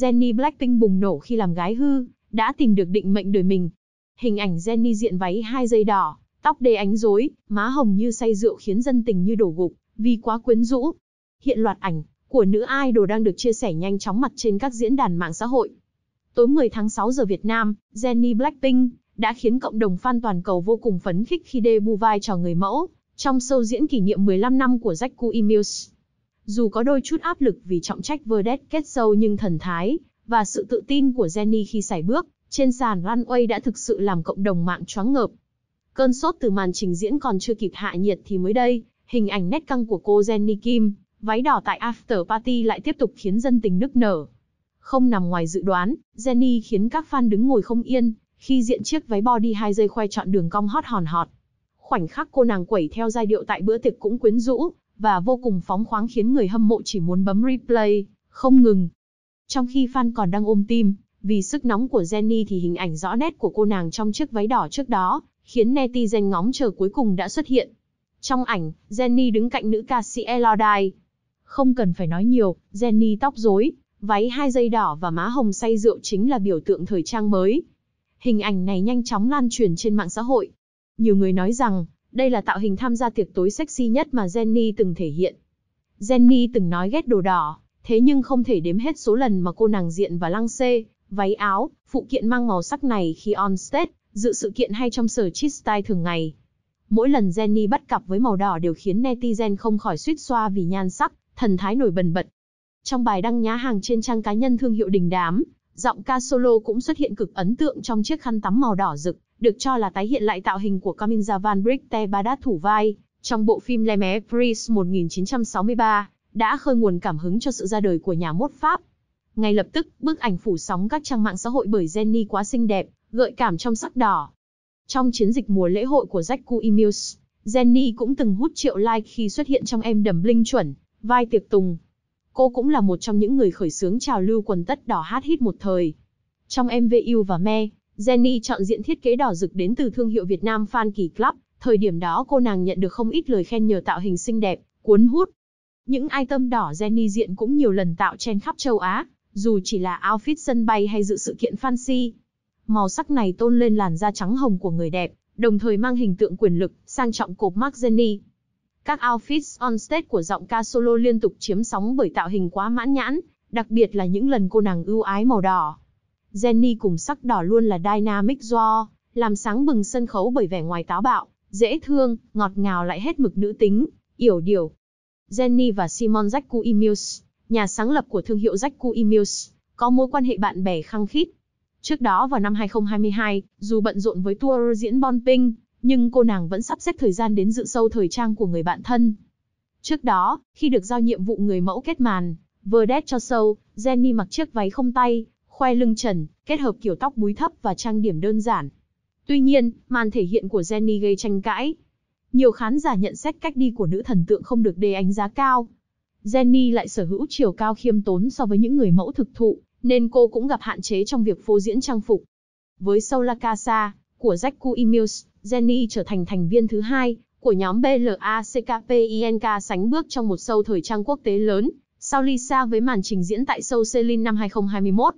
Jennie Blackpink bùng nổ khi làm gái hư, đã tìm được định mệnh đời mình. Hình ảnh Jennie diện váy hai dây đỏ, tóc đê ánh rối, má hồng như say rượu khiến dân tình như đổ gục, vì quá quyến rũ. Hiện loạt ảnh của nữ idol đang được chia sẻ nhanh chóng mặt trên các diễn đàn mạng xã hội. Tối 10 tháng 6 giờ Việt Nam, Jennie Blackpink đã khiến cộng đồng fan toàn cầu vô cùng phấn khích khi debut vai trò người mẫu trong show diễn kỷ niệm 15 năm của Jackie Muse. Dù có đôi chút áp lực vì trọng trách Verdet kết sâu nhưng thần thái và sự tự tin của Jenny khi sải bước trên sàn runway đã thực sự làm cộng đồng mạng choáng ngợp. Cơn sốt từ màn trình diễn còn chưa kịp hạ nhiệt thì mới đây, hình ảnh nét căng của cô Jenny Kim, váy đỏ tại after party lại tiếp tục khiến dân tình nức nở. Không nằm ngoài dự đoán, Jenny khiến các fan đứng ngồi không yên khi diện chiếc váy body hai dây khoe chọn đường cong hot hòn hòn. Khoảnh khắc cô nàng quẩy theo giai điệu tại bữa tiệc cũng quyến rũ, và vô cùng phóng khoáng khiến người hâm mộ chỉ muốn bấm replay, không ngừng. Trong khi fan còn đang ôm tim, vì sức nóng của Jenny thì hình ảnh rõ nét của cô nàng trong chiếc váy đỏ trước đó, khiến netizen ngóng chờ cuối cùng đã xuất hiện. Trong ảnh, Jenny đứng cạnh nữ ca sĩ Elodie. Không cần phải nói nhiều, Jenny tóc rối, váy hai dây đỏ và má hồng say rượu chính là biểu tượng thời trang mới. Hình ảnh này nhanh chóng lan truyền trên mạng xã hội. Nhiều người nói rằng, đây là tạo hình tham gia tiệc tối sexy nhất mà Jenny từng thể hiện. Jenny từng nói ghét đồ đỏ, thế nhưng không thể đếm hết số lần mà cô nàng diện và lăng xê, váy áo, phụ kiện mang màu sắc này khi on stage, dự sự kiện hay trong sở chit style thường ngày. Mỗi lần Jenny bắt cặp với màu đỏ đều khiến netizen không khỏi suýt xoa vì nhan sắc, thần thái nổi bần bật. Trong bài đăng nhá hàng trên trang cá nhân thương hiệu đình đám, giọng ca solo cũng xuất hiện cực ấn tượng trong chiếc khăn tắm màu đỏ rực, được cho là tái hiện lại tạo hình của Kaminza Van Brigte Badat thủ vai, trong bộ phim Le Mé Pris 1963, đã khơi nguồn cảm hứng cho sự ra đời của nhà mốt Pháp. Ngay lập tức, bức ảnh phủ sóng các trang mạng xã hội bởi Jenny quá xinh đẹp, gợi cảm trong sắc đỏ. Trong chiến dịch mùa lễ hội của Jacques Emils, Jenny cũng từng hút triệu like khi xuất hiện trong em đầm linh chuẩn, vai tiệc tùng. Cô cũng là một trong những người khởi xướng trào lưu quần tất đỏ hát hít một thời. Trong MV Yêu và Me, Jenny chọn diện thiết kế đỏ rực đến từ thương hiệu Việt Nam Fan Kỳ Club, thời điểm đó cô nàng nhận được không ít lời khen nhờ tạo hình xinh đẹp, cuốn hút. Những item đỏ Jenny diện cũng nhiều lần tạo trên khắp châu Á, dù chỉ là outfit sân bay hay dự sự kiện fancy. Màu sắc này tôn lên làn da trắng hồng của người đẹp, đồng thời mang hình tượng quyền lực, sang trọng cột Mark Jenny. Các outfits on stage của giọng ca solo liên tục chiếm sóng bởi tạo hình quá mãn nhãn, đặc biệt là những lần cô nàng ưu ái màu đỏ. Jenny cùng sắc đỏ luôn là dynamic duo, làm sáng bừng sân khấu bởi vẻ ngoài táo bạo, dễ thương, ngọt ngào lại hết mực nữ tính, yểu điều. Jenny và Simon Jacku Emils, nhà sáng lập của thương hiệu Jacku Emils, có mối quan hệ bạn bè khăng khít. Trước đó vào năm 2022, dù bận rộn với tour diễn Bon Ping, nhưng cô nàng vẫn sắp xếp thời gian đến dự sâu thời trang của người bạn thân. Trước đó, khi được giao nhiệm vụ người mẫu kết màn, vừa đét cho sâu, Jenny mặc chiếc váy không tay, khoai lưng trần, kết hợp kiểu tóc búi thấp và trang điểm đơn giản. Tuy nhiên, màn thể hiện của Jenny gây tranh cãi. Nhiều khán giả nhận xét cách đi của nữ thần tượng không được đề ánh giá cao. Jenny lại sở hữu chiều cao khiêm tốn so với những người mẫu thực thụ, nên cô cũng gặp hạn chế trong việc phô diễn trang phục. Với Sâu La Casa của Jacku Emius, Jenny trở thành thành viên thứ hai của nhóm BLACKPINK sánh bước trong một show thời trang quốc tế lớn, sau Lisa với màn trình diễn tại show Celine năm 2021.